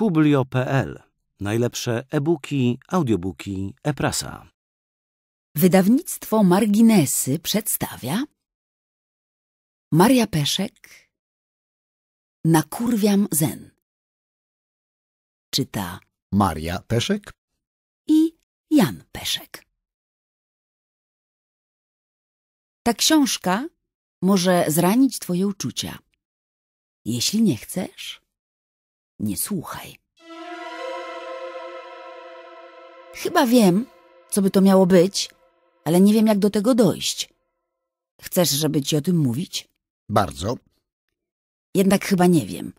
publio.pl. Najlepsze e-booki, audiobooki, e-prasa. Wydawnictwo Marginesy przedstawia Maria Peszek Kurwiam zen. Czyta Maria Peszek i Jan Peszek. Ta książka może zranić twoje uczucia. Jeśli nie chcesz, nie słuchaj. Chyba wiem, co by to miało być, ale nie wiem, jak do tego dojść. Chcesz, żeby ci o tym mówić? Bardzo. Jednak chyba nie wiem.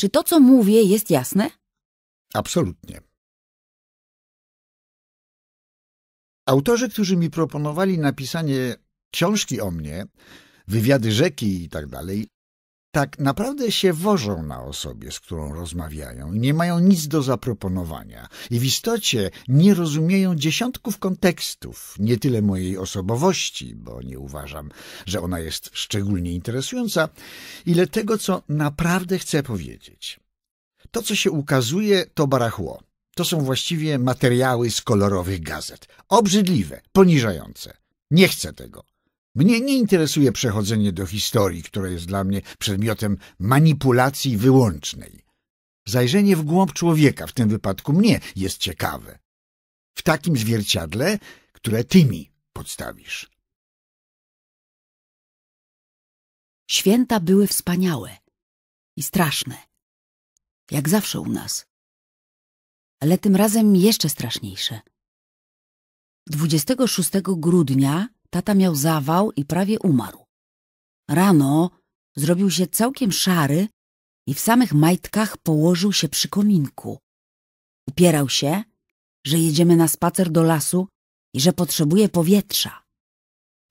Czy to, co mówię, jest jasne? Absolutnie. Autorzy, którzy mi proponowali napisanie książki o mnie, wywiady rzeki i tak dalej, tak naprawdę się wożą na osobie, z którą rozmawiają nie mają nic do zaproponowania i w istocie nie rozumieją dziesiątków kontekstów, nie tyle mojej osobowości, bo nie uważam, że ona jest szczególnie interesująca, ile tego, co naprawdę chcę powiedzieć. To, co się ukazuje, to barachło. To są właściwie materiały z kolorowych gazet. Obrzydliwe, poniżające. Nie chcę tego. Mnie nie interesuje przechodzenie do historii, która jest dla mnie przedmiotem manipulacji wyłącznej. Zajrzenie w głąb człowieka, w tym wypadku mnie, jest ciekawe. W takim zwierciadle, które ty mi podstawisz. Święta były wspaniałe i straszne, jak zawsze u nas, ale tym razem jeszcze straszniejsze. 26 grudnia Tata miał zawał i prawie umarł. Rano zrobił się całkiem szary i w samych majtkach położył się przy kominku. Upierał się, że jedziemy na spacer do lasu i że potrzebuje powietrza.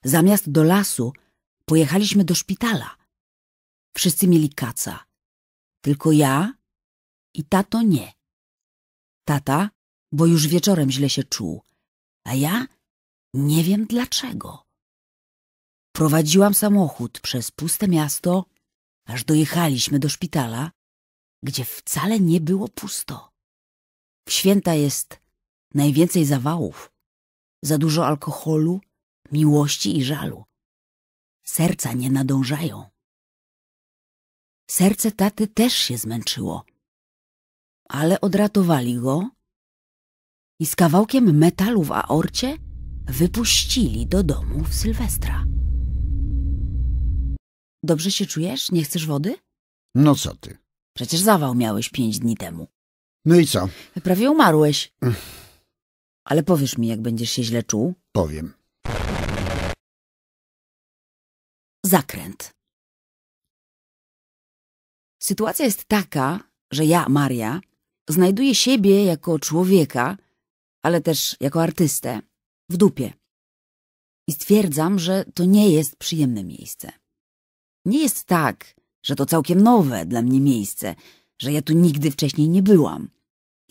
Zamiast do lasu pojechaliśmy do szpitala. Wszyscy mieli kaca. Tylko ja i tato nie. Tata, bo już wieczorem źle się czuł, a ja nie wiem dlaczego. Prowadziłam samochód przez puste miasto, aż dojechaliśmy do szpitala, gdzie wcale nie było pusto. W święta jest najwięcej zawałów, za dużo alkoholu, miłości i żalu. Serca nie nadążają. Serce taty też się zmęczyło, ale odratowali go i z kawałkiem metalu w aorcie wypuścili do domu w Sylwestra. Dobrze się czujesz? Nie chcesz wody? No co ty? Przecież zawał miałeś pięć dni temu. No i co? Prawie umarłeś. Ale powiesz mi, jak będziesz się źle czuł? Powiem. Zakręt. Sytuacja jest taka, że ja, Maria, znajduję siebie jako człowieka, ale też jako artystę w dupie. I stwierdzam, że to nie jest przyjemne miejsce. Nie jest tak, że to całkiem nowe dla mnie miejsce, że ja tu nigdy wcześniej nie byłam.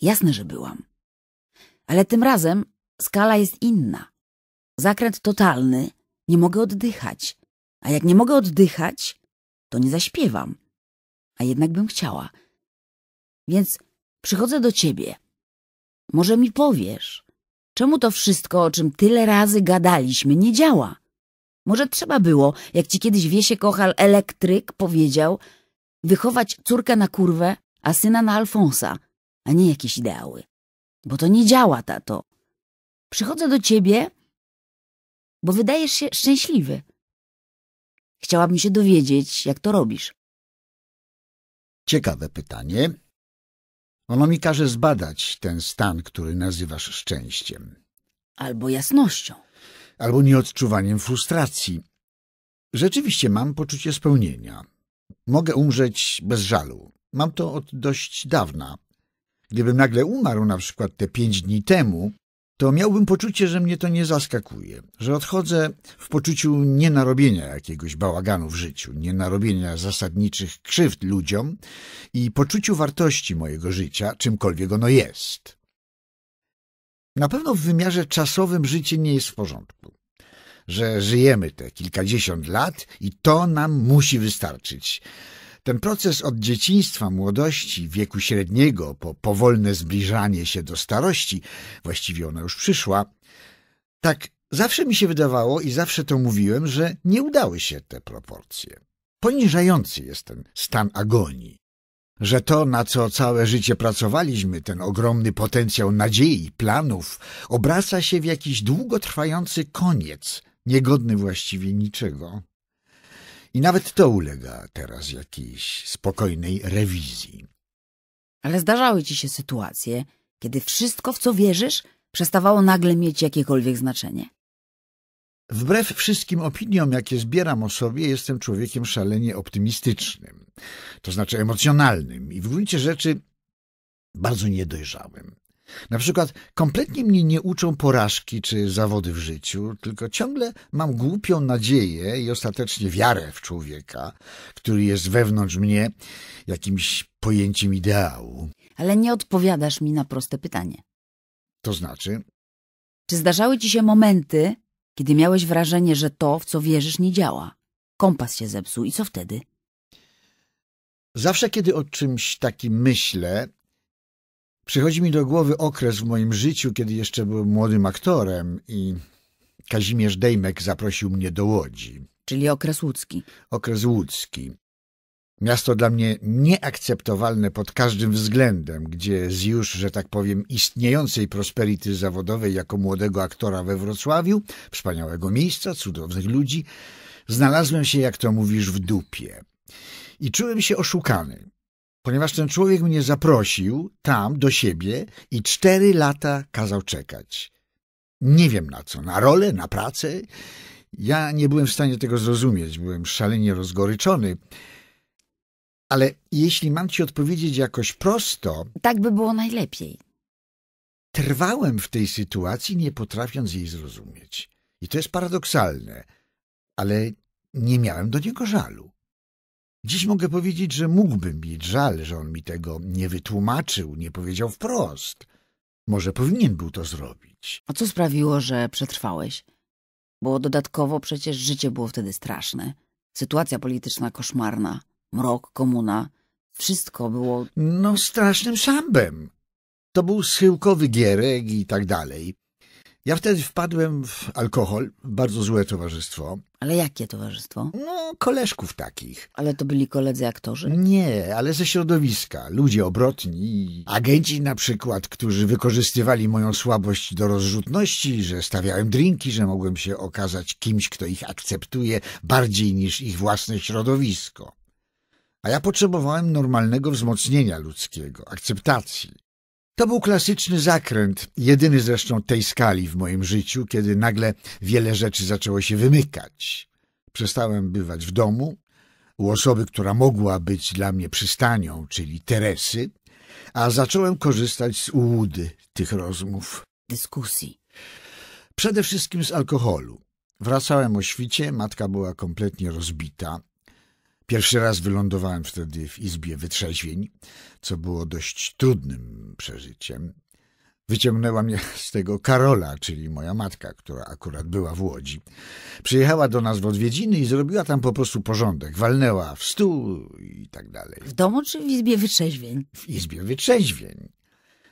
Jasne, że byłam. Ale tym razem skala jest inna. Zakręt totalny, nie mogę oddychać. A jak nie mogę oddychać, to nie zaśpiewam. A jednak bym chciała. Więc przychodzę do ciebie. Może mi powiesz, Czemu to wszystko, o czym tyle razy gadaliśmy, nie działa? Może trzeba było, jak ci kiedyś Wiesie Kochal elektryk powiedział, wychować córkę na kurwę, a syna na Alfonsa, a nie jakieś ideały. Bo to nie działa, tato. Przychodzę do ciebie, bo wydajesz się szczęśliwy. Chciałabym się dowiedzieć, jak to robisz. Ciekawe pytanie. Ono mi każe zbadać ten stan, który nazywasz szczęściem. Albo jasnością. Albo nieodczuwaniem frustracji. Rzeczywiście mam poczucie spełnienia. Mogę umrzeć bez żalu. Mam to od dość dawna. Gdybym nagle umarł na przykład te pięć dni temu, to miałbym poczucie, że mnie to nie zaskakuje, że odchodzę w poczuciu nienarobienia jakiegoś bałaganu w życiu, nienarobienia zasadniczych krzywd ludziom i poczuciu wartości mojego życia, czymkolwiek ono jest. Na pewno w wymiarze czasowym życie nie jest w porządku, że żyjemy te kilkadziesiąt lat i to nam musi wystarczyć – ten proces od dzieciństwa, młodości, wieku średniego, po powolne zbliżanie się do starości, właściwie ona już przyszła, tak zawsze mi się wydawało i zawsze to mówiłem, że nie udały się te proporcje. Poniżający jest ten stan agonii. Że to, na co całe życie pracowaliśmy, ten ogromny potencjał nadziei, planów, obraca się w jakiś długotrwający koniec, niegodny właściwie niczego. I nawet to ulega teraz jakiejś spokojnej rewizji. Ale zdarzały ci się sytuacje, kiedy wszystko, w co wierzysz, przestawało nagle mieć jakiekolwiek znaczenie. Wbrew wszystkim opiniom, jakie zbieram o sobie, jestem człowiekiem szalenie optymistycznym, to znaczy emocjonalnym i w gruncie rzeczy bardzo niedojrzałym. Na przykład kompletnie mnie nie uczą porażki czy zawody w życiu, tylko ciągle mam głupią nadzieję i ostatecznie wiarę w człowieka, który jest wewnątrz mnie jakimś pojęciem ideału. Ale nie odpowiadasz mi na proste pytanie. To znaczy? Czy zdarzały ci się momenty, kiedy miałeś wrażenie, że to, w co wierzysz, nie działa? Kompas się zepsuł i co wtedy? Zawsze, kiedy o czymś takim myślę, Przychodzi mi do głowy okres w moim życiu, kiedy jeszcze byłem młodym aktorem i Kazimierz Dejmek zaprosił mnie do Łodzi. Czyli okres łódzki. Okres łódzki. Miasto dla mnie nieakceptowalne pod każdym względem, gdzie z już, że tak powiem, istniejącej prosperity zawodowej jako młodego aktora we Wrocławiu, wspaniałego miejsca, cudownych ludzi, znalazłem się, jak to mówisz, w dupie. I czułem się oszukany ponieważ ten człowiek mnie zaprosił tam do siebie i cztery lata kazał czekać. Nie wiem na co, na rolę, na pracę. Ja nie byłem w stanie tego zrozumieć, byłem szalenie rozgoryczony. Ale jeśli mam ci odpowiedzieć jakoś prosto. Tak by było najlepiej. Trwałem w tej sytuacji, nie potrafiąc jej zrozumieć. I to jest paradoksalne, ale nie miałem do niego żalu. Dziś mogę powiedzieć, że mógłbym mieć żal, że on mi tego nie wytłumaczył, nie powiedział wprost. Może powinien był to zrobić. A co sprawiło, że przetrwałeś? Bo dodatkowo przecież życie było wtedy straszne. Sytuacja polityczna koszmarna, mrok, komuna, wszystko było... No strasznym szambem. To był schyłkowy gierek i tak dalej. Ja wtedy wpadłem w alkohol, bardzo złe towarzystwo. Ale jakie towarzystwo? No, koleżków takich. Ale to byli koledzy aktorzy? Nie, ale ze środowiska. Ludzie obrotni, agenci na przykład, którzy wykorzystywali moją słabość do rozrzutności, że stawiałem drinki, że mogłem się okazać kimś, kto ich akceptuje bardziej niż ich własne środowisko. A ja potrzebowałem normalnego wzmocnienia ludzkiego, akceptacji. To był klasyczny zakręt, jedyny zresztą tej skali w moim życiu, kiedy nagle wiele rzeczy zaczęło się wymykać. Przestałem bywać w domu, u osoby, która mogła być dla mnie przystanią, czyli Teresy, a zacząłem korzystać z ułudy tych rozmów. Dyskusji. Przede wszystkim z alkoholu. Wracałem o świcie, matka była kompletnie rozbita, Pierwszy raz wylądowałem wtedy w izbie wytrzeźwień, co było dość trudnym przeżyciem. Wyciągnęła mnie z tego Karola, czyli moja matka, która akurat była w Łodzi. Przyjechała do nas w odwiedziny i zrobiła tam po prostu porządek. Walnęła w stół i tak dalej. W domu czy w izbie wytrzeźwień? W izbie wytrzeźwień.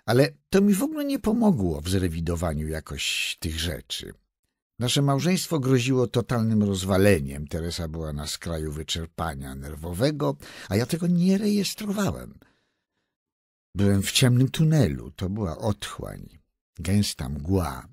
Ale to mi w ogóle nie pomogło w zrewidowaniu jakoś tych rzeczy. Nasze małżeństwo groziło totalnym rozwaleniem. Teresa była na skraju wyczerpania nerwowego, a ja tego nie rejestrowałem. Byłem w ciemnym tunelu, to była otchłań, gęsta mgła.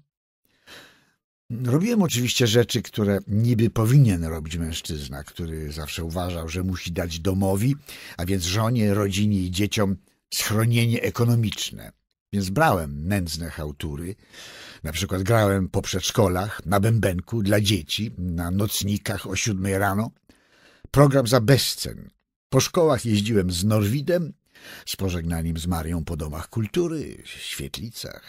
Robiłem oczywiście rzeczy, które niby powinien robić mężczyzna, który zawsze uważał, że musi dać domowi, a więc żonie, rodzinie i dzieciom schronienie ekonomiczne. Więc brałem nędzne chałtury, na przykład grałem po przedszkolach, na bębenku dla dzieci, na nocnikach o siódmej rano. Program za bezcen. Po szkołach jeździłem z Norwidem, z pożegnaniem z Marią po domach kultury, świetlicach.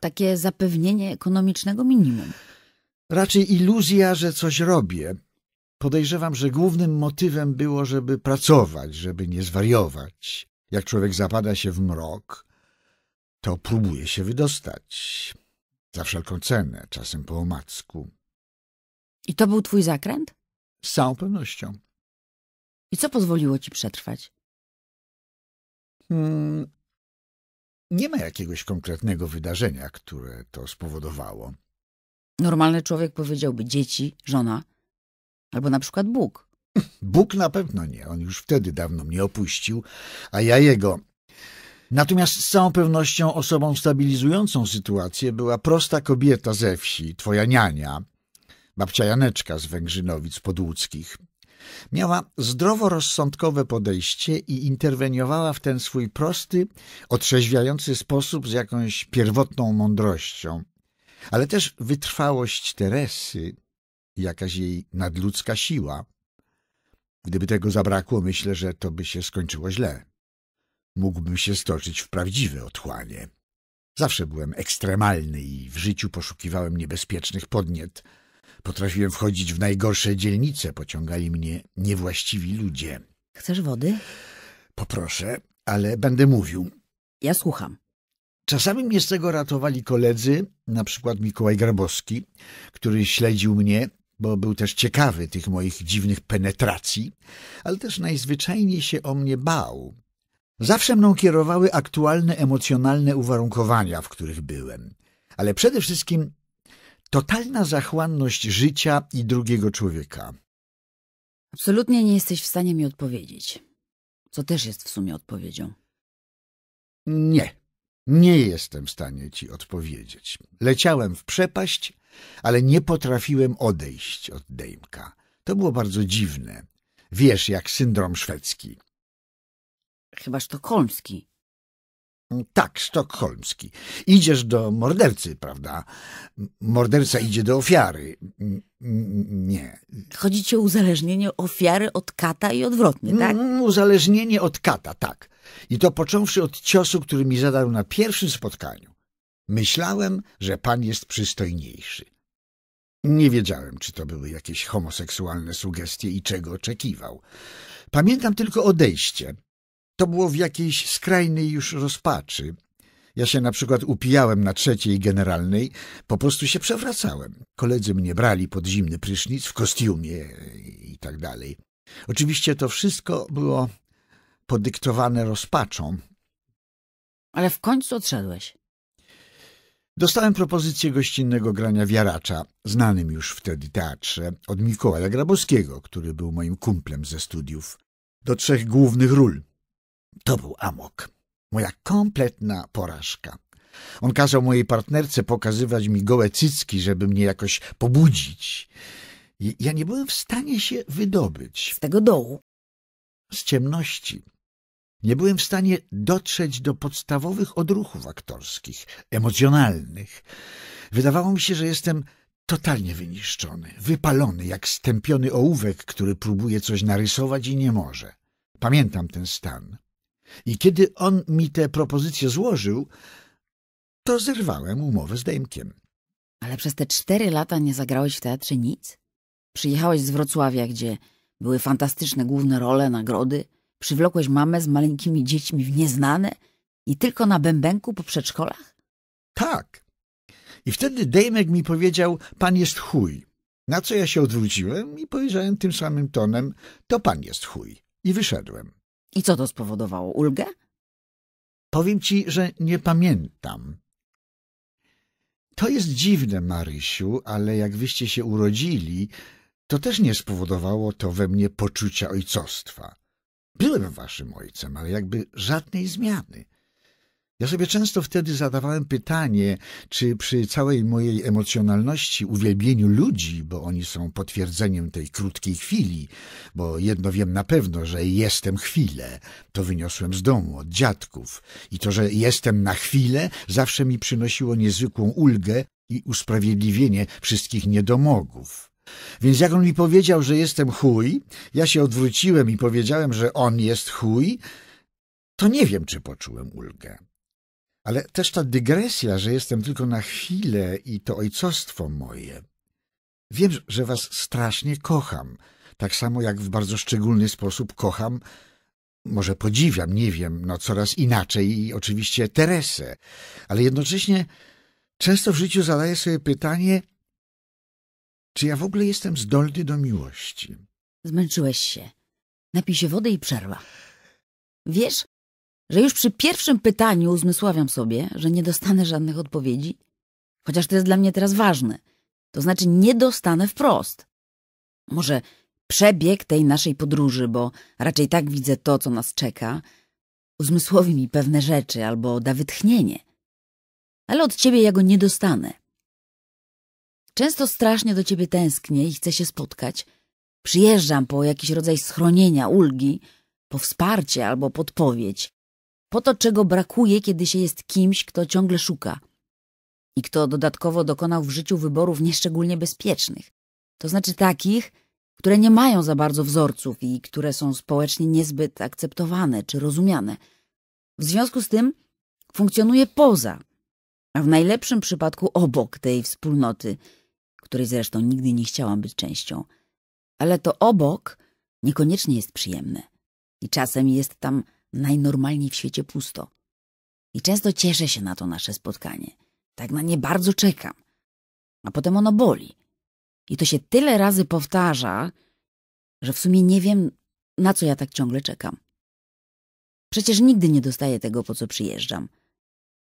Takie zapewnienie ekonomicznego minimum. Raczej iluzja, że coś robię. Podejrzewam, że głównym motywem było, żeby pracować, żeby nie zwariować. Jak człowiek zapada się w mrok, to próbuje się wydostać. Za wszelką cenę, czasem po omacku. I to był twój zakręt? Z całą pewnością. I co pozwoliło ci przetrwać? Hmm. Nie ma jakiegoś konkretnego wydarzenia, które to spowodowało. Normalny człowiek powiedziałby dzieci, żona albo na przykład Bóg. Bóg na pewno nie. On już wtedy dawno mnie opuścił, a ja jego Natomiast z całą pewnością osobą stabilizującą sytuację była prosta kobieta ze wsi, twoja niania, babcia Janeczka z Węgrzynowic Podłódzkich. Miała zdroworozsądkowe podejście i interweniowała w ten swój prosty, otrzeźwiający sposób z jakąś pierwotną mądrością. Ale też wytrwałość Teresy i jakaś jej nadludzka siła. Gdyby tego zabrakło, myślę, że to by się skończyło źle mógłbym się stoczyć w prawdziwe otchłanie. Zawsze byłem ekstremalny i w życiu poszukiwałem niebezpiecznych podniet. Potrafiłem wchodzić w najgorsze dzielnice, pociągali mnie niewłaściwi ludzie. Chcesz wody? Poproszę, ale będę mówił. Ja słucham. Czasami mnie z tego ratowali koledzy, na przykład Mikołaj Grabowski, który śledził mnie, bo był też ciekawy tych moich dziwnych penetracji, ale też najzwyczajniej się o mnie bał. Zawsze mną kierowały aktualne emocjonalne uwarunkowania, w których byłem, ale przede wszystkim totalna zachłanność życia i drugiego człowieka. Absolutnie nie jesteś w stanie mi odpowiedzieć, co też jest w sumie odpowiedzią. Nie, nie jestem w stanie ci odpowiedzieć. Leciałem w przepaść, ale nie potrafiłem odejść od Dejmka. To było bardzo dziwne. Wiesz, jak syndrom szwedzki. Chyba sztokholmski. Mm, tak, sztokholmski. Idziesz do mordercy, prawda? Morderca idzie do ofiary. Nie. Chodzicie o uzależnienie ofiary od kata i odwrotnie, tak? Mm, uzależnienie od kata, tak. I to począwszy od ciosu, który mi zadał na pierwszym spotkaniu. Myślałem, że pan jest przystojniejszy. Nie wiedziałem, czy to były jakieś homoseksualne sugestie i czego oczekiwał. Pamiętam tylko odejście, to było w jakiejś skrajnej już rozpaczy. Ja się na przykład upijałem na trzeciej generalnej, po prostu się przewracałem. Koledzy mnie brali pod zimny prysznic w kostiumie i tak dalej. Oczywiście to wszystko było podyktowane rozpaczą. Ale w końcu odszedłeś. Dostałem propozycję gościnnego grania wiaracza, znanym już wtedy teatrze, od Mikołaja Grabowskiego, który był moim kumplem ze studiów, do trzech głównych ról. To był amok. Moja kompletna porażka. On kazał mojej partnerce pokazywać mi gołe cycki, żeby mnie jakoś pobudzić. I ja nie byłem w stanie się wydobyć. Z tego dołu. Z ciemności. Nie byłem w stanie dotrzeć do podstawowych odruchów aktorskich, emocjonalnych. Wydawało mi się, że jestem totalnie wyniszczony, wypalony, jak stępiony ołówek, który próbuje coś narysować i nie może. Pamiętam ten stan. I kiedy on mi te propozycje złożył, to zerwałem umowę z Dejmkiem. Ale przez te cztery lata nie zagrałeś w teatrze nic? Przyjechałeś z Wrocławia, gdzie były fantastyczne główne role, nagrody. Przywlokłeś mamę z maleńkimi dziećmi w nieznane i tylko na bębenku po przedszkolach? Tak. I wtedy Dejmek mi powiedział, pan jest chuj. Na co ja się odwróciłem i powiedziałem tym samym tonem, to pan jest chuj. I wyszedłem. I co to spowodowało? Ulgę? Powiem ci, że nie pamiętam. To jest dziwne, Marysiu, ale jak wyście się urodzili, to też nie spowodowało to we mnie poczucia ojcostwa. Byłem waszym ojcem, ale jakby żadnej zmiany. Ja sobie często wtedy zadawałem pytanie, czy przy całej mojej emocjonalności, uwielbieniu ludzi, bo oni są potwierdzeniem tej krótkiej chwili, bo jedno wiem na pewno, że jestem chwilę, to wyniosłem z domu, od dziadków, i to, że jestem na chwilę, zawsze mi przynosiło niezwykłą ulgę i usprawiedliwienie wszystkich niedomogów. Więc jak on mi powiedział, że jestem chuj, ja się odwróciłem i powiedziałem, że on jest chuj, to nie wiem, czy poczułem ulgę. Ale też ta dygresja, że jestem tylko na chwilę i to ojcostwo moje. Wiem, że was strasznie kocham, tak samo jak w bardzo szczególny sposób kocham, może podziwiam, nie wiem, no coraz inaczej i oczywiście Teresę, ale jednocześnie często w życiu zadaję sobie pytanie, czy ja w ogóle jestem zdolny do miłości. Zmęczyłeś się. Napij się wody i przerwa. Wiesz, że już przy pierwszym pytaniu uzmysławiam sobie, że nie dostanę żadnych odpowiedzi, chociaż to jest dla mnie teraz ważne. To znaczy, nie dostanę wprost. Może przebieg tej naszej podróży, bo raczej tak widzę to, co nas czeka, uzmysłowi mi pewne rzeczy albo da wytchnienie. Ale od ciebie ja go nie dostanę. Często strasznie do ciebie tęsknię i chcę się spotkać. Przyjeżdżam po jakiś rodzaj schronienia, ulgi, po wsparcie albo podpowiedź po to, czego brakuje, kiedy się jest kimś, kto ciągle szuka i kto dodatkowo dokonał w życiu wyborów nieszczególnie bezpiecznych, to znaczy takich, które nie mają za bardzo wzorców i które są społecznie niezbyt akceptowane czy rozumiane. W związku z tym funkcjonuje poza, a w najlepszym przypadku obok tej wspólnoty, której zresztą nigdy nie chciałam być częścią. Ale to obok niekoniecznie jest przyjemne i czasem jest tam najnormalniej w świecie pusto. I często cieszę się na to nasze spotkanie. Tak na nie bardzo czekam. A potem ono boli. I to się tyle razy powtarza, że w sumie nie wiem, na co ja tak ciągle czekam. Przecież nigdy nie dostaję tego, po co przyjeżdżam.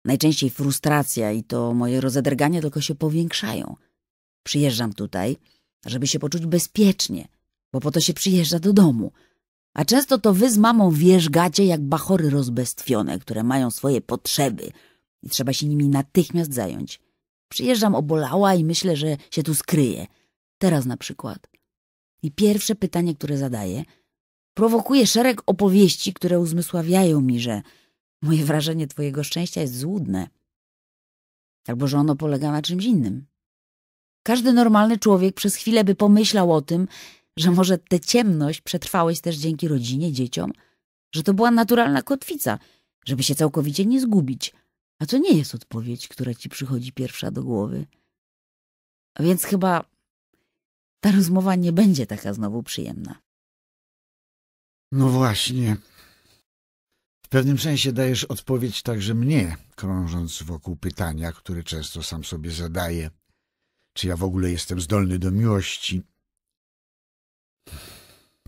Najczęściej frustracja i to moje rozedergania tylko się powiększają. Przyjeżdżam tutaj, żeby się poczuć bezpiecznie, bo po to się przyjeżdża do domu – a często to wy z mamą wierzgacie jak bachory rozbestwione, które mają swoje potrzeby i trzeba się nimi natychmiast zająć. Przyjeżdżam obolała i myślę, że się tu skryje. Teraz na przykład. I pierwsze pytanie, które zadaję, prowokuje szereg opowieści, które uzmysławiają mi, że moje wrażenie twojego szczęścia jest złudne. Albo że ono polega na czymś innym. Każdy normalny człowiek przez chwilę by pomyślał o tym, że może tę ciemność przetrwałeś też dzięki rodzinie, dzieciom, że to była naturalna kotwica, żeby się całkowicie nie zgubić. A to nie jest odpowiedź, która ci przychodzi pierwsza do głowy. A więc chyba ta rozmowa nie będzie taka znowu przyjemna. No właśnie. W pewnym sensie dajesz odpowiedź także mnie, krążąc wokół pytania, które często sam sobie zadaję. Czy ja w ogóle jestem zdolny do miłości?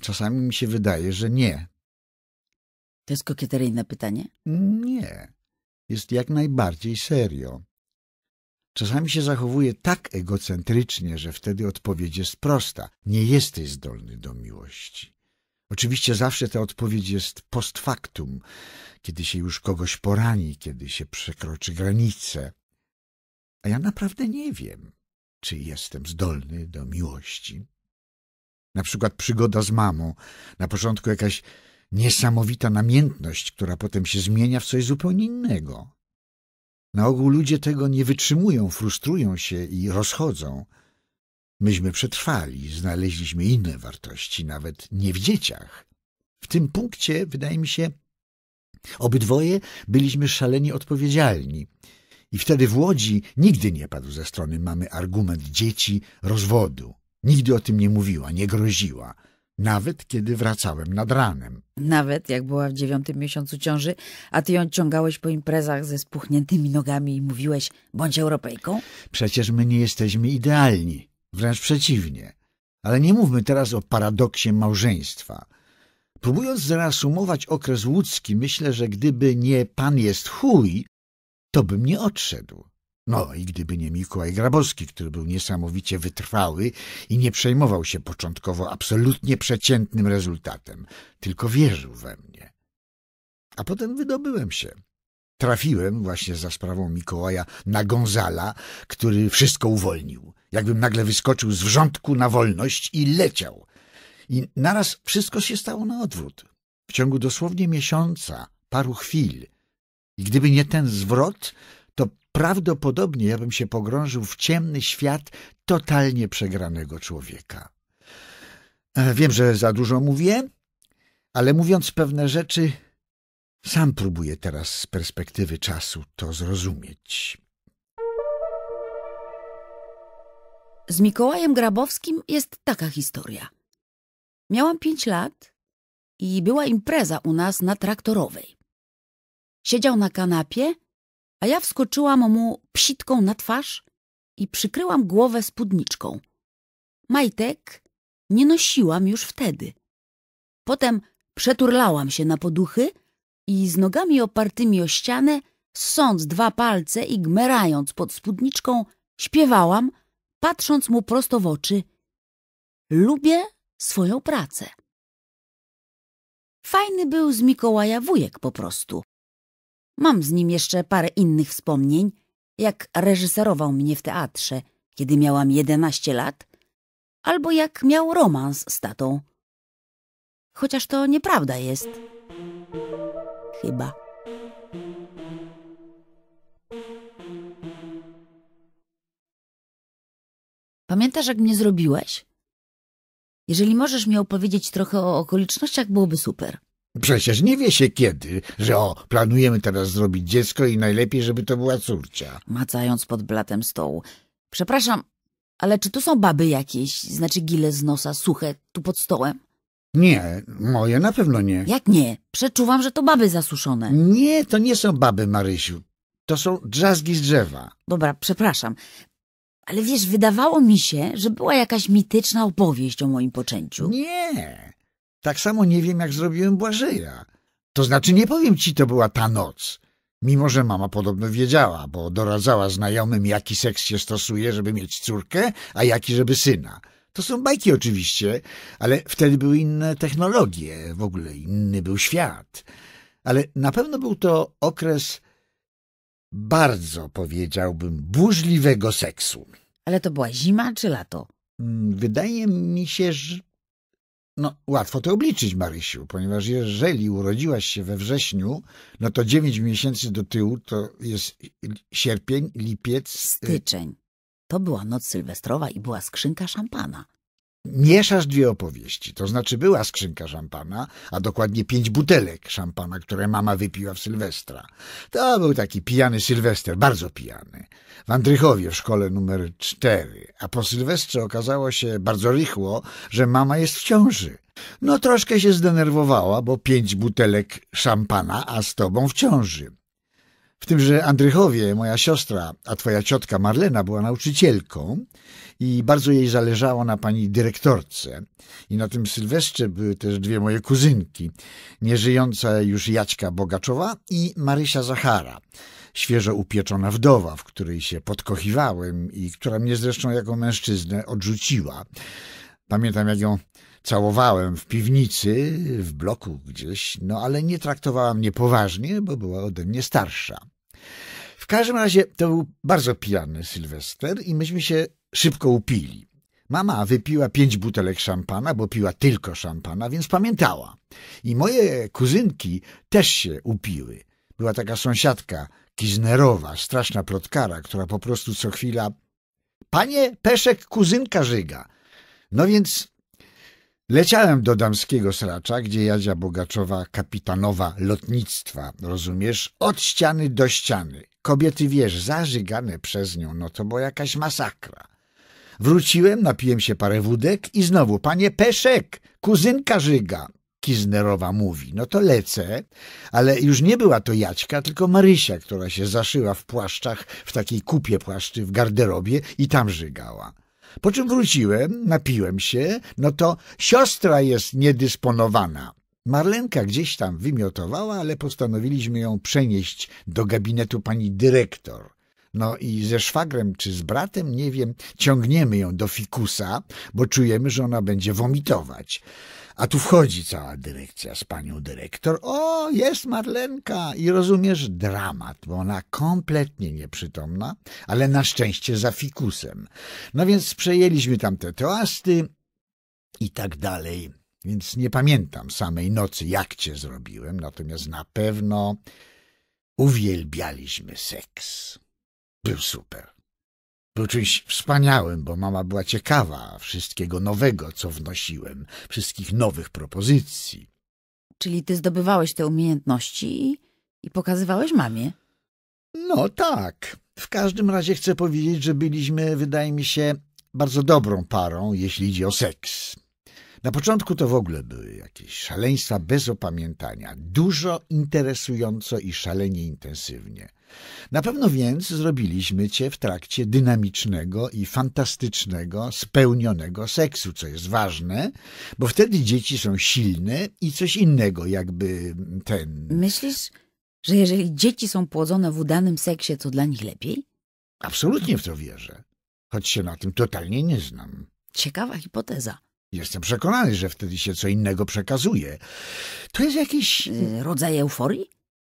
Czasami mi się wydaje, że nie. To jest kokieteryjne pytanie? Nie. Jest jak najbardziej serio. Czasami się zachowuje tak egocentrycznie, że wtedy odpowiedź jest prosta. Nie jesteś zdolny do miłości. Oczywiście zawsze ta odpowiedź jest post factum, kiedy się już kogoś porani, kiedy się przekroczy granicę. A ja naprawdę nie wiem, czy jestem zdolny do miłości. Na przykład przygoda z mamą. Na początku jakaś niesamowita namiętność, która potem się zmienia w coś zupełnie innego. Na ogół ludzie tego nie wytrzymują, frustrują się i rozchodzą. Myśmy przetrwali, znaleźliśmy inne wartości, nawet nie w dzieciach. W tym punkcie, wydaje mi się, obydwoje byliśmy szalenie odpowiedzialni. I wtedy w Łodzi nigdy nie padł ze strony mamy argument dzieci rozwodu. Nigdy o tym nie mówiła, nie groziła. Nawet kiedy wracałem nad ranem. Nawet jak była w dziewiątym miesiącu ciąży, a ty ją ciągałeś po imprezach ze spuchniętymi nogami i mówiłeś, bądź Europejką? Przecież my nie jesteśmy idealni. Wręcz przeciwnie. Ale nie mówmy teraz o paradoksie małżeństwa. Próbując zreasumować okres łódzki, myślę, że gdyby nie pan jest chuj, to bym nie odszedł. No i gdyby nie Mikołaj Grabowski, który był niesamowicie wytrwały i nie przejmował się początkowo absolutnie przeciętnym rezultatem, tylko wierzył we mnie. A potem wydobyłem się. Trafiłem właśnie za sprawą Mikołaja na Gonzala, który wszystko uwolnił. Jakbym nagle wyskoczył z wrzątku na wolność i leciał. I naraz wszystko się stało na odwrót. W ciągu dosłownie miesiąca, paru chwil. I gdyby nie ten zwrot, prawdopodobnie ja bym się pogrążył w ciemny świat totalnie przegranego człowieka. E, wiem, że za dużo mówię, ale mówiąc pewne rzeczy, sam próbuję teraz z perspektywy czasu to zrozumieć. Z Mikołajem Grabowskim jest taka historia. Miałam pięć lat i była impreza u nas na traktorowej. Siedział na kanapie a ja wskoczyłam mu psitką na twarz i przykryłam głowę spódniczką. Majtek nie nosiłam już wtedy. Potem przeturlałam się na poduchy i z nogami opartymi o ścianę, ssąc dwa palce i gmerając pod spódniczką, śpiewałam, patrząc mu prosto w oczy. Lubię swoją pracę. Fajny był z Mikołaja wujek po prostu. Mam z nim jeszcze parę innych wspomnień, jak reżyserował mnie w teatrze, kiedy miałam 11 lat, albo jak miał romans z tatą. Chociaż to nieprawda jest. Chyba. Pamiętasz, jak mnie zrobiłeś? Jeżeli możesz mi opowiedzieć trochę o okolicznościach, byłoby super. Przecież nie wie się kiedy, że o, planujemy teraz zrobić dziecko i najlepiej, żeby to była córcia. Macając pod blatem stołu. Przepraszam, ale czy tu są baby jakieś, znaczy gile z nosa, suche, tu pod stołem? Nie, moje na pewno nie. Jak nie? Przeczuwam, że to baby zasuszone. Nie, to nie są baby, Marysiu. To są drzazgi z drzewa. Dobra, przepraszam. Ale wiesz, wydawało mi się, że była jakaś mityczna opowieść o moim poczęciu. Nie, tak samo nie wiem, jak zrobiłem Błażeja. To znaczy, nie powiem ci, to była ta noc. Mimo, że mama podobno wiedziała, bo doradzała znajomym, jaki seks się stosuje, żeby mieć córkę, a jaki, żeby syna. To są bajki oczywiście, ale wtedy były inne technologie, w ogóle inny był świat. Ale na pewno był to okres bardzo, powiedziałbym, burzliwego seksu. Ale to była zima czy lato? Mm, wydaje mi się, że no, łatwo to obliczyć, Marysiu, ponieważ jeżeli urodziłaś się we wrześniu, no to 9 miesięcy do tyłu to jest sierpień, lipiec. Y, Styczeń. To była noc sylwestrowa i była skrzynka szampana mieszasz dwie opowieści. To znaczy była skrzynka szampana, a dokładnie pięć butelek szampana, które mama wypiła w Sylwestra. To był taki pijany Sylwester, bardzo pijany. W Andrychowie w szkole numer cztery. A po Sylwestrze okazało się bardzo rychło, że mama jest w ciąży. No troszkę się zdenerwowała, bo pięć butelek szampana, a z tobą w ciąży. W tym, że Andrychowie, moja siostra, a twoja ciotka Marlena była nauczycielką i bardzo jej zależało na pani dyrektorce. I na tym Sylwestrze były też dwie moje kuzynki, nieżyjąca już Jaćka Bogaczowa i Marysia Zachara, świeżo upieczona wdowa, w której się podkochiwałem i która mnie zresztą jako mężczyznę odrzuciła. Pamiętam, jak ją całowałem w piwnicy, w bloku gdzieś, no ale nie traktowała mnie poważnie, bo była ode mnie starsza. W każdym razie to był bardzo pijany Sylwester i myśmy się szybko upili. Mama wypiła pięć butelek szampana, bo piła tylko szampana, więc pamiętała. I moje kuzynki też się upiły. Była taka sąsiadka Kiznerowa, straszna plotkara, która po prostu co chwila... Panie Peszek, kuzynka żyga. No więc Leciałem do damskiego sracza, gdzie Jadzia Bogaczowa kapitanowa lotnictwa, rozumiesz, od ściany do ściany. Kobiety, wiesz, zażygane przez nią, no to była jakaś masakra. Wróciłem, napiłem się parę wódek i znowu, panie Peszek, kuzynka żyga. Kiznerowa mówi, no to lecę, ale już nie była to Jaćka, tylko Marysia, która się zaszyła w płaszczach, w takiej kupie płaszczy w garderobie i tam żygała. Po czym wróciłem, napiłem się, no to siostra jest niedysponowana. Marlenka gdzieś tam wymiotowała, ale postanowiliśmy ją przenieść do gabinetu pani dyrektor. No i ze szwagrem czy z bratem, nie wiem, ciągniemy ją do fikusa, bo czujemy, że ona będzie womitować. A tu wchodzi cała dyrekcja z panią dyrektor. O, jest Marlenka! I rozumiesz dramat, bo ona kompletnie nieprzytomna, ale na szczęście za fikusem. No więc przejęliśmy tam te toasty i tak dalej. Więc nie pamiętam samej nocy, jak cię zrobiłem, natomiast na pewno uwielbialiśmy seks. Był super. Był czymś wspaniałym, bo mama była ciekawa wszystkiego nowego, co wnosiłem, wszystkich nowych propozycji. Czyli ty zdobywałeś te umiejętności i, i pokazywałeś mamie? No tak. W każdym razie chcę powiedzieć, że byliśmy, wydaje mi się, bardzo dobrą parą, jeśli idzie o seks. Na początku to w ogóle były jakieś szaleństwa bez opamiętania, dużo interesująco i szalenie intensywnie. Na pewno więc zrobiliśmy cię w trakcie dynamicznego i fantastycznego, spełnionego seksu, co jest ważne, bo wtedy dzieci są silne i coś innego, jakby ten. Myślisz, że jeżeli dzieci są płodzone w udanym seksie, to dla nich lepiej? Absolutnie w to wierzę, choć się na tym totalnie nie znam. Ciekawa hipoteza. Jestem przekonany, że wtedy się co innego przekazuje. To jest jakiś. Y, rodzaj euforii?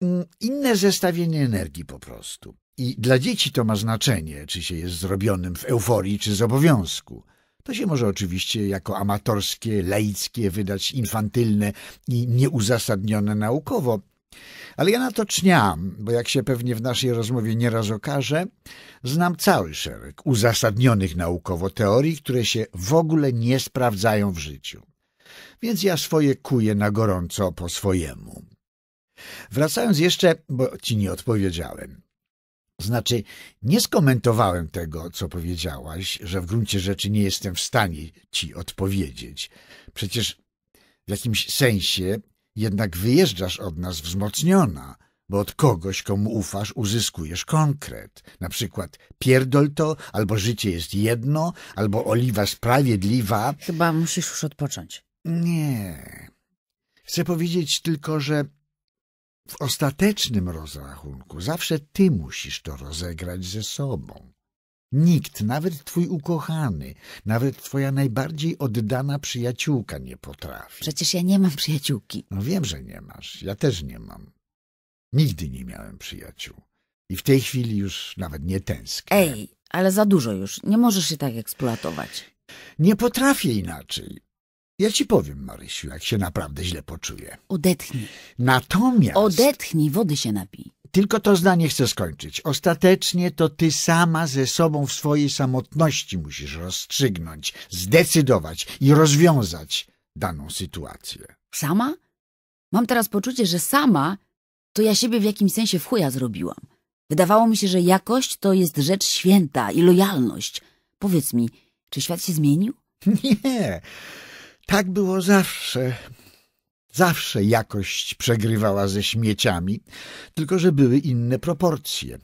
Mm, inne zestawienie energii po prostu. I dla dzieci to ma znaczenie, czy się jest zrobionym w euforii, czy z obowiązku. To się może oczywiście jako amatorskie, laickie wydać infantylne i nieuzasadnione naukowo, ale ja na to czniam, bo jak się pewnie w naszej rozmowie nieraz okaże, znam cały szereg uzasadnionych naukowo teorii, które się w ogóle nie sprawdzają w życiu. Więc ja swoje kuję na gorąco po swojemu. Wracając jeszcze, bo ci nie odpowiedziałem. Znaczy, nie skomentowałem tego, co powiedziałaś, że w gruncie rzeczy nie jestem w stanie ci odpowiedzieć. Przecież w jakimś sensie jednak wyjeżdżasz od nas wzmocniona, bo od kogoś, komu ufasz, uzyskujesz konkret. Na przykład pierdol to, albo życie jest jedno, albo oliwa sprawiedliwa. Chyba musisz już odpocząć. Nie. Chcę powiedzieć tylko, że w ostatecznym rozrachunku zawsze ty musisz to rozegrać ze sobą. Nikt, nawet twój ukochany, nawet twoja najbardziej oddana przyjaciółka nie potrafi. Przecież ja nie mam przyjaciółki. No wiem, że nie masz. Ja też nie mam. Nigdy nie miałem przyjaciół. I w tej chwili już nawet nie tęsknię. Ej, ale za dużo już. Nie możesz się tak eksploatować. Nie potrafię inaczej. Ja ci powiem, Marysiu, jak się naprawdę źle poczuję. Odetchnij. Natomiast... Odetchnij, wody się napij. Tylko to zdanie chcę skończyć. Ostatecznie to ty sama ze sobą w swojej samotności musisz rozstrzygnąć, zdecydować i rozwiązać daną sytuację. Sama? Mam teraz poczucie, że sama to ja siebie w jakimś sensie w chuja zrobiłam. Wydawało mi się, że jakość to jest rzecz święta i lojalność. Powiedz mi, czy świat się zmienił? Nie. Tak było zawsze. Zawsze jakość przegrywała ze śmieciami, tylko że były inne proporcje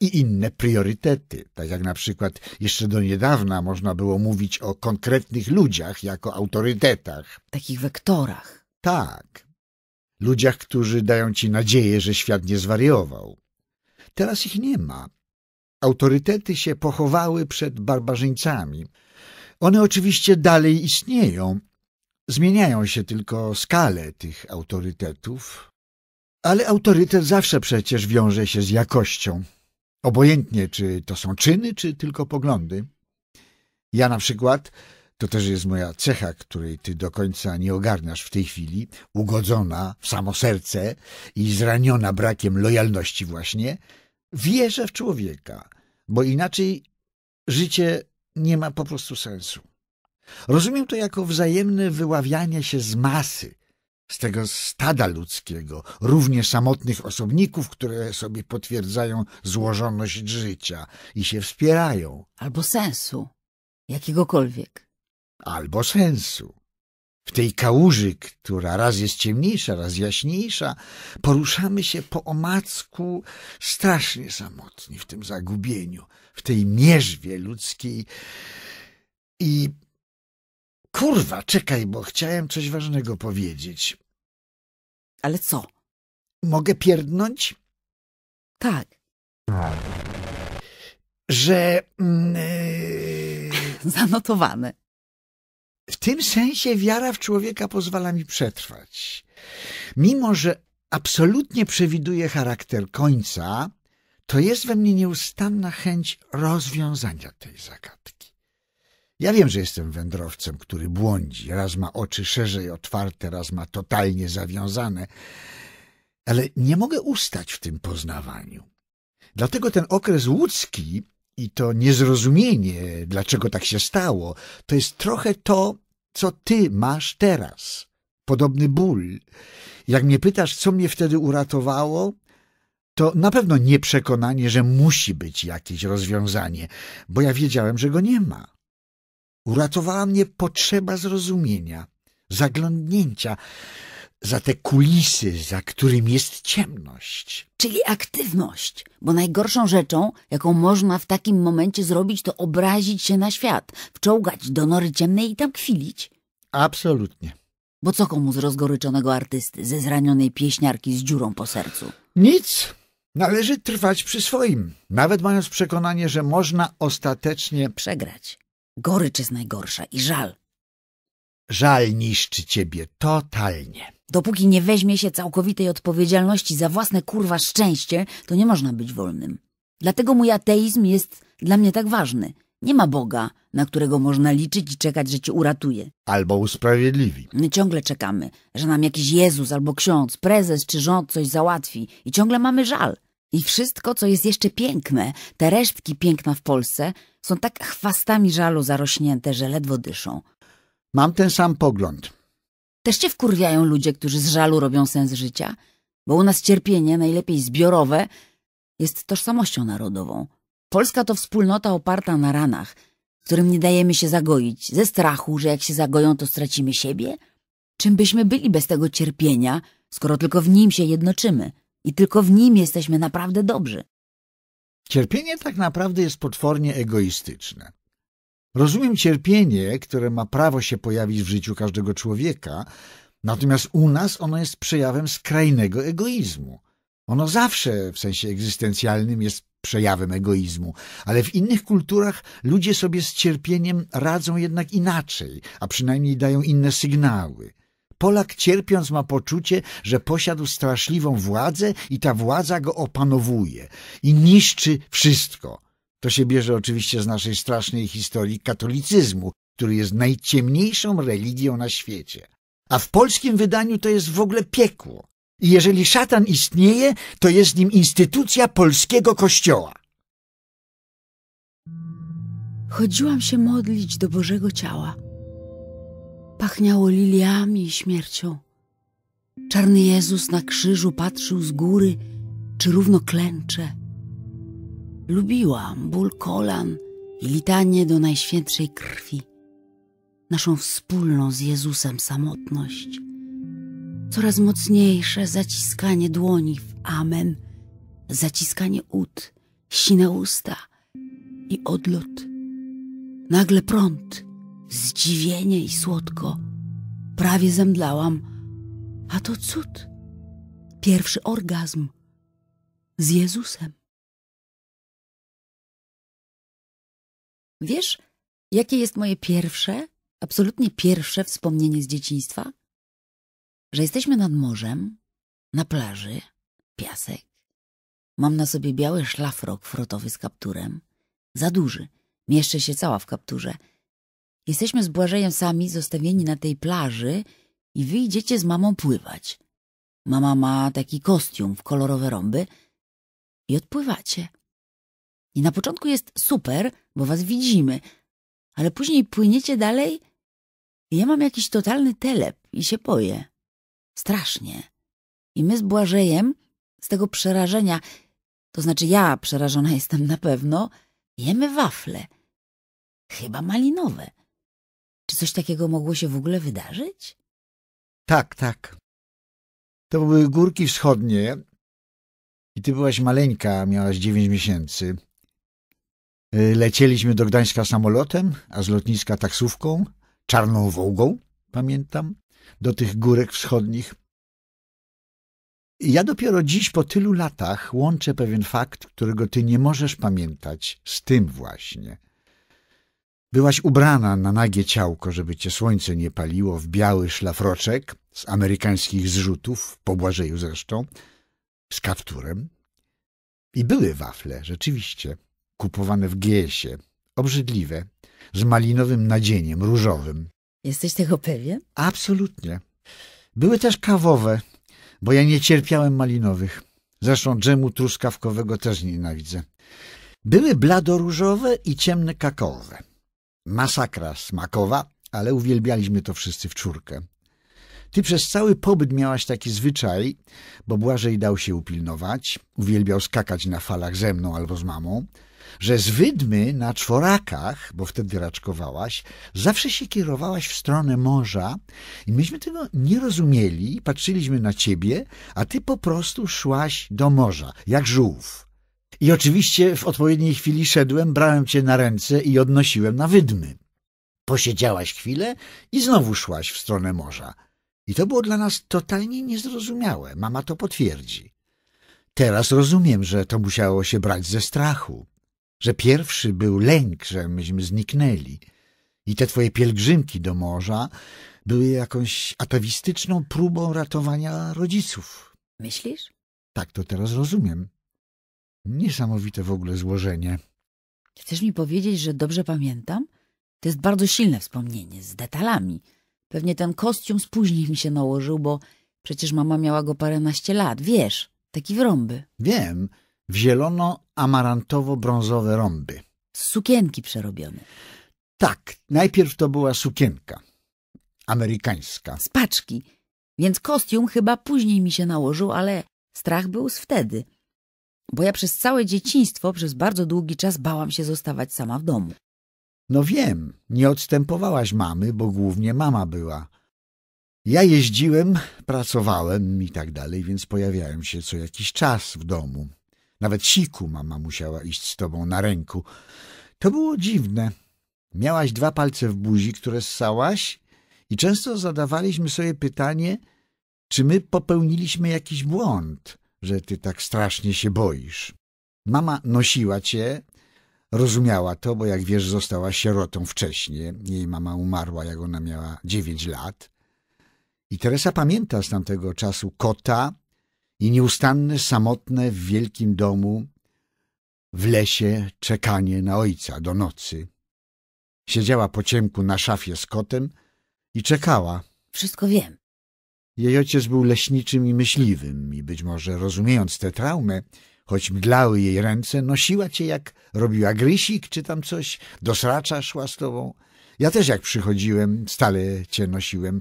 i inne priorytety. Tak jak na przykład jeszcze do niedawna można było mówić o konkretnych ludziach jako autorytetach. Takich wektorach. Tak. Ludziach, którzy dają ci nadzieję, że świat nie zwariował. Teraz ich nie ma. Autorytety się pochowały przed barbarzyńcami. One oczywiście dalej istnieją, Zmieniają się tylko skale tych autorytetów, ale autorytet zawsze przecież wiąże się z jakością. Obojętnie, czy to są czyny, czy tylko poglądy. Ja na przykład, to też jest moja cecha, której ty do końca nie ogarniasz w tej chwili, ugodzona w samo serce i zraniona brakiem lojalności właśnie, wierzę w człowieka, bo inaczej życie nie ma po prostu sensu. Rozumiem to jako wzajemne wyławianie się z masy, z tego stada ludzkiego, równie samotnych osobników, które sobie potwierdzają złożoność życia i się wspierają. Albo sensu, jakiegokolwiek. Albo sensu. W tej kałuży, która raz jest ciemniejsza, raz jaśniejsza, poruszamy się po omacku strasznie samotni w tym zagubieniu, w tej mierzwie ludzkiej i Kurwa, czekaj, bo chciałem coś ważnego powiedzieć. Ale co? Mogę pierdnąć? Tak. Że. Yy... Zanotowane. W tym sensie wiara w człowieka pozwala mi przetrwać. Mimo, że absolutnie przewiduje charakter końca, to jest we mnie nieustanna chęć rozwiązania tej zagadki. Ja wiem, że jestem wędrowcem, który błądzi. Raz ma oczy szerzej otwarte, raz ma totalnie zawiązane. Ale nie mogę ustać w tym poznawaniu. Dlatego ten okres łódzki i to niezrozumienie, dlaczego tak się stało, to jest trochę to, co ty masz teraz. Podobny ból. Jak mnie pytasz, co mnie wtedy uratowało, to na pewno nie przekonanie, że musi być jakieś rozwiązanie, bo ja wiedziałem, że go nie ma. Uratowała mnie potrzeba zrozumienia, zaglądnięcia za te kulisy, za którym jest ciemność. Czyli aktywność, bo najgorszą rzeczą, jaką można w takim momencie zrobić, to obrazić się na świat, wczołgać do nory ciemnej i tam kwilić. Absolutnie. Bo co komu z rozgoryczonego artysty, ze zranionej pieśniarki z dziurą po sercu? Nic. Należy trwać przy swoim, nawet mając przekonanie, że można ostatecznie przegrać. Gorycz jest najgorsza i żal. Żal niszczy ciebie totalnie. Dopóki nie weźmie się całkowitej odpowiedzialności za własne kurwa szczęście, to nie można być wolnym. Dlatego mój ateizm jest dla mnie tak ważny. Nie ma Boga, na którego można liczyć i czekać, że cię uratuje. Albo usprawiedliwi. My ciągle czekamy, że nam jakiś Jezus albo ksiądz, prezes czy rząd coś załatwi i ciągle mamy żal. I wszystko, co jest jeszcze piękne, te resztki piękna w Polsce, są tak chwastami żalu zarośnięte, że ledwo dyszą. Mam ten sam pogląd. Też cię wkurwiają ludzie, którzy z żalu robią sens życia? Bo u nas cierpienie, najlepiej zbiorowe, jest tożsamością narodową. Polska to wspólnota oparta na ranach, którym nie dajemy się zagoić, ze strachu, że jak się zagoją, to stracimy siebie? Czym byśmy byli bez tego cierpienia, skoro tylko w nim się jednoczymy? i tylko w nim jesteśmy naprawdę dobrzy. Cierpienie tak naprawdę jest potwornie egoistyczne. Rozumiem cierpienie, które ma prawo się pojawić w życiu każdego człowieka, natomiast u nas ono jest przejawem skrajnego egoizmu. Ono zawsze w sensie egzystencjalnym jest przejawem egoizmu, ale w innych kulturach ludzie sobie z cierpieniem radzą jednak inaczej, a przynajmniej dają inne sygnały. Polak cierpiąc ma poczucie, że posiadł straszliwą władzę i ta władza go opanowuje i niszczy wszystko. To się bierze oczywiście z naszej strasznej historii katolicyzmu, który jest najciemniejszą religią na świecie. A w polskim wydaniu to jest w ogóle piekło. I jeżeli szatan istnieje, to jest nim instytucja polskiego kościoła. Chodziłam się modlić do Bożego Ciała Pachniało liliami i śmiercią. Czarny Jezus na krzyżu patrzył z góry, czy równo klęcze. Lubiłam ból kolan i litanie do Najświętszej Krwi, naszą wspólną z Jezusem samotność. Coraz mocniejsze zaciskanie dłoni w amen, zaciskanie ud, sine usta i odlot. Nagle prąd – Zdziwienie i słodko. Prawie zemdlałam. A to cud. Pierwszy orgazm. Z Jezusem. Wiesz, jakie jest moje pierwsze, absolutnie pierwsze wspomnienie z dzieciństwa? Że jesteśmy nad morzem, na plaży, piasek. Mam na sobie biały szlafrok frotowy z kapturem. Za duży. Mieszczę się cała w kapturze. Jesteśmy z Błażejem sami zostawieni na tej plaży i wy idziecie z mamą pływać. Mama ma taki kostium w kolorowe rąby i odpływacie. I na początku jest super, bo was widzimy, ale później płyniecie dalej i ja mam jakiś totalny telep i się boję. Strasznie. I my z Błażejem z tego przerażenia, to znaczy ja przerażona jestem na pewno, jemy wafle. Chyba malinowe. Czy coś takiego mogło się w ogóle wydarzyć? Tak, tak. To były górki wschodnie i ty byłaś maleńka, miałaś dziewięć miesięcy. Y, lecieliśmy do Gdańska samolotem, a z lotniska taksówką, czarną wołgą, pamiętam, do tych górek wschodnich. Ja dopiero dziś po tylu latach łączę pewien fakt, którego ty nie możesz pamiętać, z tym właśnie. Byłaś ubrana na nagie ciałko, żeby cię słońce nie paliło, w biały szlafroczek z amerykańskich zrzutów, po Błażeju zresztą, z kapturem. I były wafle, rzeczywiście, kupowane w Giesie, obrzydliwe, z malinowym nadzieniem różowym. Jesteś tego pewien? Absolutnie. Były też kawowe, bo ja nie cierpiałem malinowych. Zresztą dżemu truskawkowego też nienawidzę. Były bladoróżowe i ciemne kakaowe. Masakra smakowa, ale uwielbialiśmy to wszyscy w czurkę. Ty przez cały pobyt miałaś taki zwyczaj, bo Błażej dał się upilnować, uwielbiał skakać na falach ze mną albo z mamą, że z wydmy na czworakach, bo wtedy raczkowałaś, zawsze się kierowałaś w stronę morza i myśmy tego nie rozumieli, patrzyliśmy na ciebie, a ty po prostu szłaś do morza, jak żółw. I oczywiście w odpowiedniej chwili szedłem, brałem cię na ręce i odnosiłem na wydmy. Posiedziałaś chwilę i znowu szłaś w stronę morza. I to było dla nas totalnie niezrozumiałe. Mama to potwierdzi. Teraz rozumiem, że to musiało się brać ze strachu. Że pierwszy był lęk, że myśmy zniknęli. I te twoje pielgrzymki do morza były jakąś atawistyczną próbą ratowania rodziców. Myślisz? Tak to teraz rozumiem. Niesamowite w ogóle złożenie. Chcesz mi powiedzieć, że dobrze pamiętam? To jest bardzo silne wspomnienie, z detalami. Pewnie ten kostium spóźniej mi się nałożył, bo przecież mama miała go paręnaście lat. Wiesz, taki w rąby. Wiem, w zielono-amarantowo-brązowe rąby. Z sukienki przerobione. Tak, najpierw to była sukienka. Amerykańska. Z paczki. Więc kostium chyba później mi się nałożył, ale strach był z wtedy. Bo ja przez całe dzieciństwo, przez bardzo długi czas bałam się zostawać sama w domu. No wiem, nie odstępowałaś mamy, bo głównie mama była. Ja jeździłem, pracowałem i tak dalej, więc pojawiałem się co jakiś czas w domu. Nawet siku mama musiała iść z tobą na ręku. To było dziwne. Miałaś dwa palce w buzi, które ssałaś i często zadawaliśmy sobie pytanie, czy my popełniliśmy jakiś błąd że ty tak strasznie się boisz. Mama nosiła cię, rozumiała to, bo jak wiesz, została sierotą wcześniej. Jej mama umarła, jak ona miała dziewięć lat. I Teresa pamięta z tamtego czasu kota i nieustanne, samotne w wielkim domu, w lesie czekanie na ojca do nocy. Siedziała po ciemku na szafie z kotem i czekała. Wszystko wiem. Jej ojciec był leśniczym i myśliwym i być może rozumiejąc tę traumę, choć mdlały jej ręce, nosiła cię jak robiła grysik czy tam coś, do sracza szła z tobą. Ja też jak przychodziłem, stale cię nosiłem,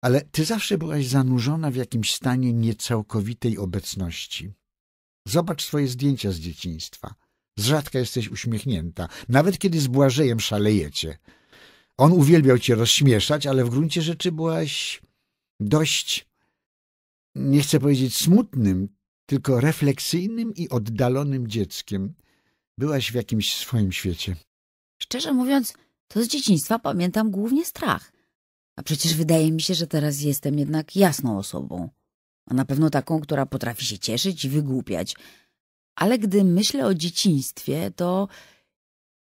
ale ty zawsze byłaś zanurzona w jakimś stanie niecałkowitej obecności. Zobacz swoje zdjęcia z dzieciństwa. Z rzadka jesteś uśmiechnięta, nawet kiedy z Błażejem szalejecie. On uwielbiał cię rozśmieszać, ale w gruncie rzeczy byłaś dość, nie chcę powiedzieć smutnym, tylko refleksyjnym i oddalonym dzieckiem. Byłaś w jakimś swoim świecie. Szczerze mówiąc, to z dzieciństwa pamiętam głównie strach. A przecież wydaje mi się, że teraz jestem jednak jasną osobą. A na pewno taką, która potrafi się cieszyć i wygłupiać. Ale gdy myślę o dzieciństwie, to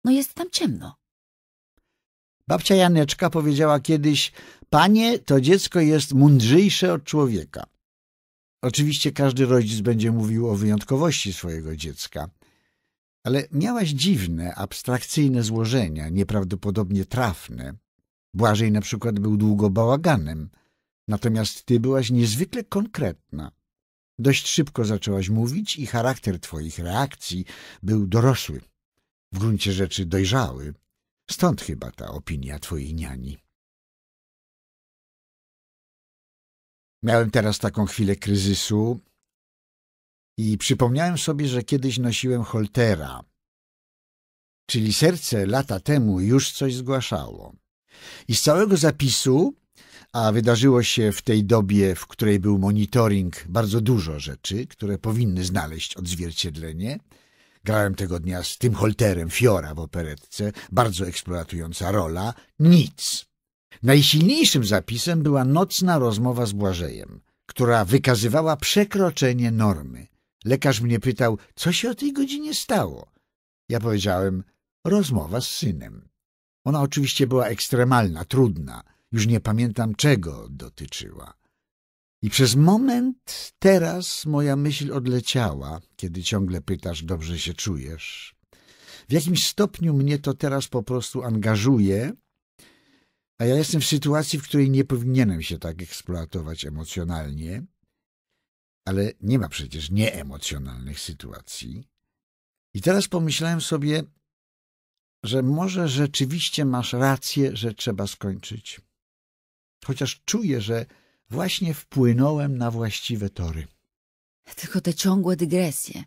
no jest tam ciemno. Babcia Janeczka powiedziała kiedyś, Panie, to dziecko jest mądrzejsze od człowieka. Oczywiście każdy rodzic będzie mówił o wyjątkowości swojego dziecka, ale miałaś dziwne, abstrakcyjne złożenia, nieprawdopodobnie trafne. Błażej na przykład był długo bałaganem, natomiast ty byłaś niezwykle konkretna. Dość szybko zaczęłaś mówić i charakter twoich reakcji był dorosły, w gruncie rzeczy dojrzały. Stąd chyba ta opinia twojej niani. Miałem teraz taką chwilę kryzysu i przypomniałem sobie, że kiedyś nosiłem holtera, czyli serce lata temu już coś zgłaszało. I z całego zapisu, a wydarzyło się w tej dobie, w której był monitoring, bardzo dużo rzeczy, które powinny znaleźć odzwierciedlenie. Grałem tego dnia z tym holterem Fiora w operetce, bardzo eksploatująca rola, nic. Najsilniejszym zapisem była nocna rozmowa z Błażejem, która wykazywała przekroczenie normy. Lekarz mnie pytał, co się o tej godzinie stało. Ja powiedziałem, rozmowa z synem. Ona oczywiście była ekstremalna, trudna. Już nie pamiętam, czego dotyczyła. I przez moment teraz moja myśl odleciała, kiedy ciągle pytasz, dobrze się czujesz. W jakimś stopniu mnie to teraz po prostu angażuje a ja jestem w sytuacji, w której nie powinienem się tak eksploatować emocjonalnie, ale nie ma przecież nieemocjonalnych sytuacji. I teraz pomyślałem sobie, że może rzeczywiście masz rację, że trzeba skończyć. Chociaż czuję, że właśnie wpłynąłem na właściwe tory. Tylko te ciągłe dygresje.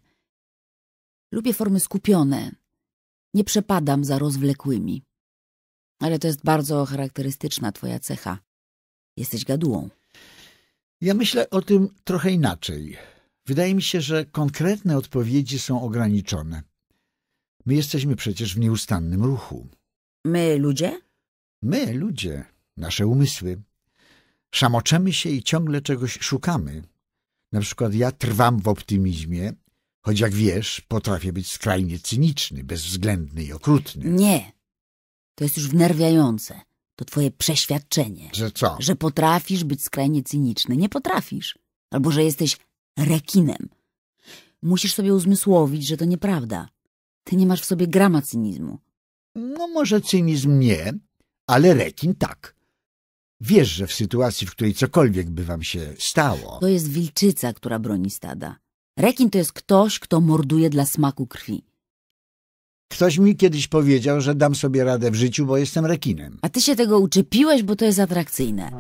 Lubię formy skupione. Nie przepadam za rozwlekłymi. Ale to jest bardzo charakterystyczna twoja cecha. Jesteś gadułą. Ja myślę o tym trochę inaczej. Wydaje mi się, że konkretne odpowiedzi są ograniczone. My jesteśmy przecież w nieustannym ruchu. My ludzie? My ludzie, nasze umysły. Szamoczemy się i ciągle czegoś szukamy. Na przykład ja trwam w optymizmie, choć jak wiesz, potrafię być skrajnie cyniczny, bezwzględny i okrutny. Nie, to jest już wnerwiające. To twoje przeświadczenie. Że co? Że potrafisz być skrajnie cyniczny. Nie potrafisz. Albo że jesteś rekinem. Musisz sobie uzmysłowić, że to nieprawda. Ty nie masz w sobie grama cynizmu. No może cynizm nie, ale rekin tak. Wiesz, że w sytuacji, w której cokolwiek by wam się stało... To jest wilczyca, która broni stada. Rekin to jest ktoś, kto morduje dla smaku krwi. Ktoś mi kiedyś powiedział, że dam sobie radę w życiu, bo jestem rekinem. A ty się tego uczepiłeś, bo to jest atrakcyjne.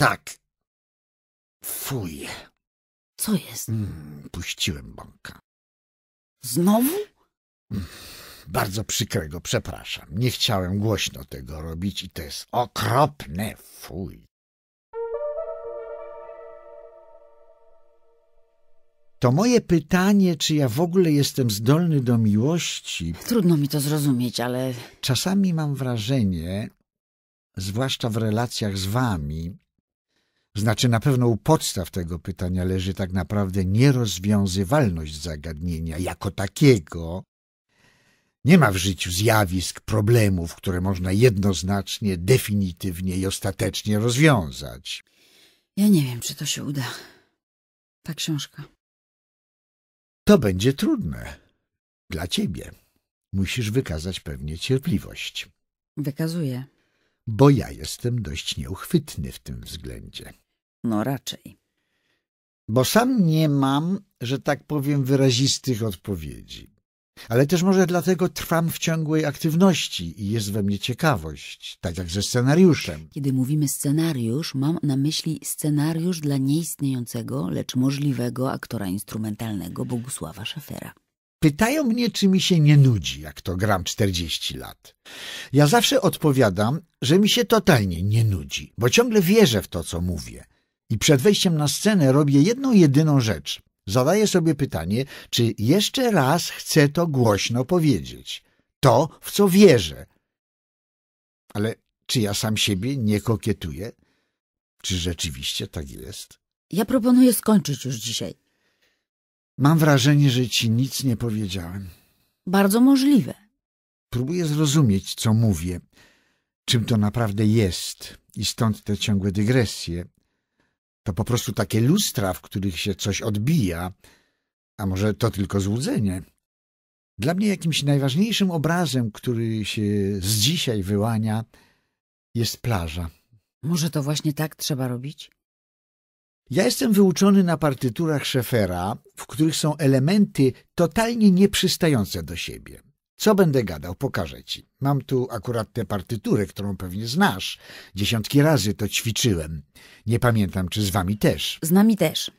Tak. Fuj. Co jest? Mm, puściłem bąka. Znowu? Mm, bardzo przykrego, przepraszam. Nie chciałem głośno tego robić i to jest okropne. Fuj. to moje pytanie, czy ja w ogóle jestem zdolny do miłości. Trudno mi to zrozumieć, ale. Czasami mam wrażenie, zwłaszcza w relacjach z wami, znaczy na pewno u podstaw tego pytania leży tak naprawdę nierozwiązywalność zagadnienia jako takiego. Nie ma w życiu zjawisk, problemów, które można jednoznacznie, definitywnie i ostatecznie rozwiązać. Ja nie wiem, czy to się uda. Ta książka. To będzie trudne. Dla ciebie. Musisz wykazać pewnie cierpliwość. Wykazuję. Bo ja jestem dość nieuchwytny w tym względzie. No raczej. Bo sam nie mam, że tak powiem, wyrazistych odpowiedzi ale też może dlatego trwam w ciągłej aktywności i jest we mnie ciekawość, tak jak ze scenariuszem. Kiedy mówimy scenariusz, mam na myśli scenariusz dla nieistniejącego, lecz możliwego aktora instrumentalnego Bogusława Szafera. Pytają mnie, czy mi się nie nudzi, jak to gram 40 lat. Ja zawsze odpowiadam, że mi się totalnie nie nudzi, bo ciągle wierzę w to, co mówię. I przed wejściem na scenę robię jedną jedyną rzecz. Zadaję sobie pytanie, czy jeszcze raz chcę to głośno powiedzieć. To, w co wierzę. Ale czy ja sam siebie nie kokietuję? Czy rzeczywiście tak jest? Ja proponuję skończyć już dzisiaj. Mam wrażenie, że ci nic nie powiedziałem. Bardzo możliwe. Próbuję zrozumieć, co mówię, czym to naprawdę jest i stąd te ciągłe dygresje. To po prostu takie lustra, w których się coś odbija. A może to tylko złudzenie? Dla mnie jakimś najważniejszym obrazem, który się z dzisiaj wyłania, jest plaża. Może to właśnie tak trzeba robić? Ja jestem wyuczony na partyturach Szefera, w których są elementy totalnie nieprzystające do siebie. Co będę gadał, pokażę ci. Mam tu akurat tę partyturę, którą pewnie znasz. Dziesiątki razy to ćwiczyłem. Nie pamiętam, czy z wami też. Z nami też.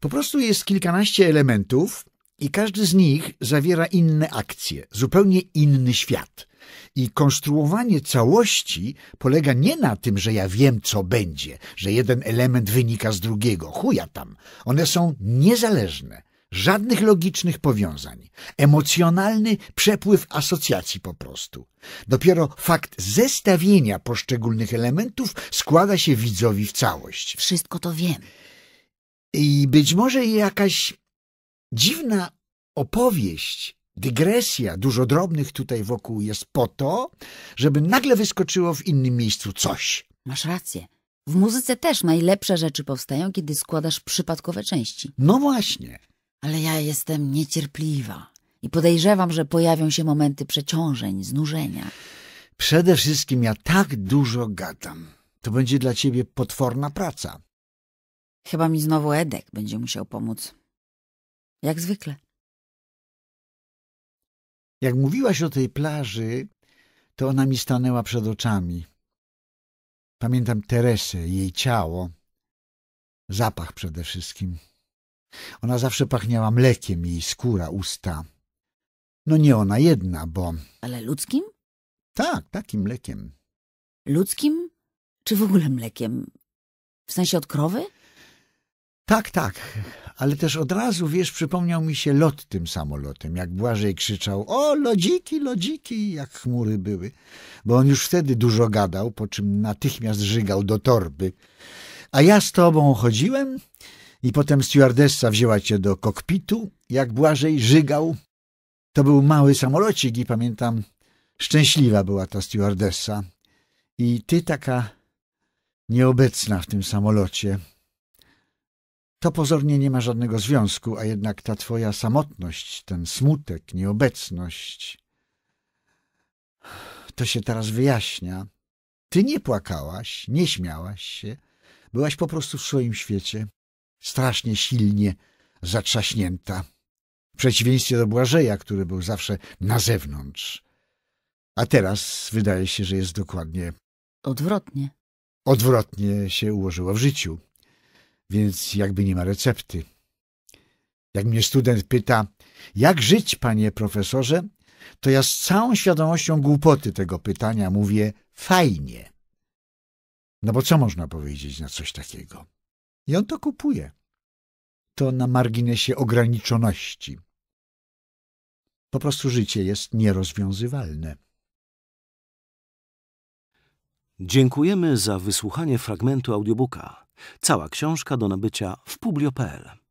Po prostu jest kilkanaście elementów i każdy z nich zawiera inne akcje, zupełnie inny świat. I konstruowanie całości polega nie na tym, że ja wiem, co będzie, że jeden element wynika z drugiego. Chuja tam. One są niezależne. Żadnych logicznych powiązań. Emocjonalny przepływ asocjacji po prostu. Dopiero fakt zestawienia poszczególnych elementów składa się widzowi w całość. Wszystko to wiem. I być może jakaś dziwna opowieść, dygresja, dużo drobnych tutaj wokół jest po to, żeby nagle wyskoczyło w innym miejscu coś. Masz rację. W muzyce też najlepsze rzeczy powstają, kiedy składasz przypadkowe części. No właśnie. Ale ja jestem niecierpliwa i podejrzewam, że pojawią się momenty przeciążeń, znużenia. Przede wszystkim ja tak dużo gadam. To będzie dla ciebie potworna praca. Chyba mi znowu Edek będzie musiał pomóc. Jak zwykle. Jak mówiłaś o tej plaży, to ona mi stanęła przed oczami. Pamiętam Teresę, jej ciało, zapach przede wszystkim. Ona zawsze pachniała mlekiem, jej skóra, usta. No nie ona jedna, bo... Ale ludzkim? Tak, takim mlekiem. Ludzkim? Czy w ogóle mlekiem? W sensie od krowy? Tak, tak, ale też od razu, wiesz, przypomniał mi się lot tym samolotem, jak Błażej krzyczał – o, lodziki, lodziki, jak chmury były. Bo on już wtedy dużo gadał, po czym natychmiast żygał do torby. A ja z tobą chodziłem i potem stewardessa wzięła cię do kokpitu, jak Błażej żygał. To był mały samolocik i pamiętam, szczęśliwa była ta stewardessa. I ty taka nieobecna w tym samolocie. To pozornie nie ma żadnego związku, a jednak ta twoja samotność, ten smutek, nieobecność. To się teraz wyjaśnia. Ty nie płakałaś, nie śmiałaś się, byłaś po prostu w swoim świecie strasznie silnie zatrzaśnięta, w przeciwieństwie do Błażeja, który był zawsze na zewnątrz. A teraz wydaje się, że jest dokładnie... Odwrotnie. Odwrotnie się ułożyło w życiu, więc jakby nie ma recepty. Jak mnie student pyta, jak żyć, panie profesorze, to ja z całą świadomością głupoty tego pytania mówię fajnie. No bo co można powiedzieć na coś takiego? I on to kupuje. To na marginesie ograniczoności. Po prostu życie jest nierozwiązywalne. Dziękujemy za wysłuchanie fragmentu audiobooka. Cała książka do nabycia w publio.pl.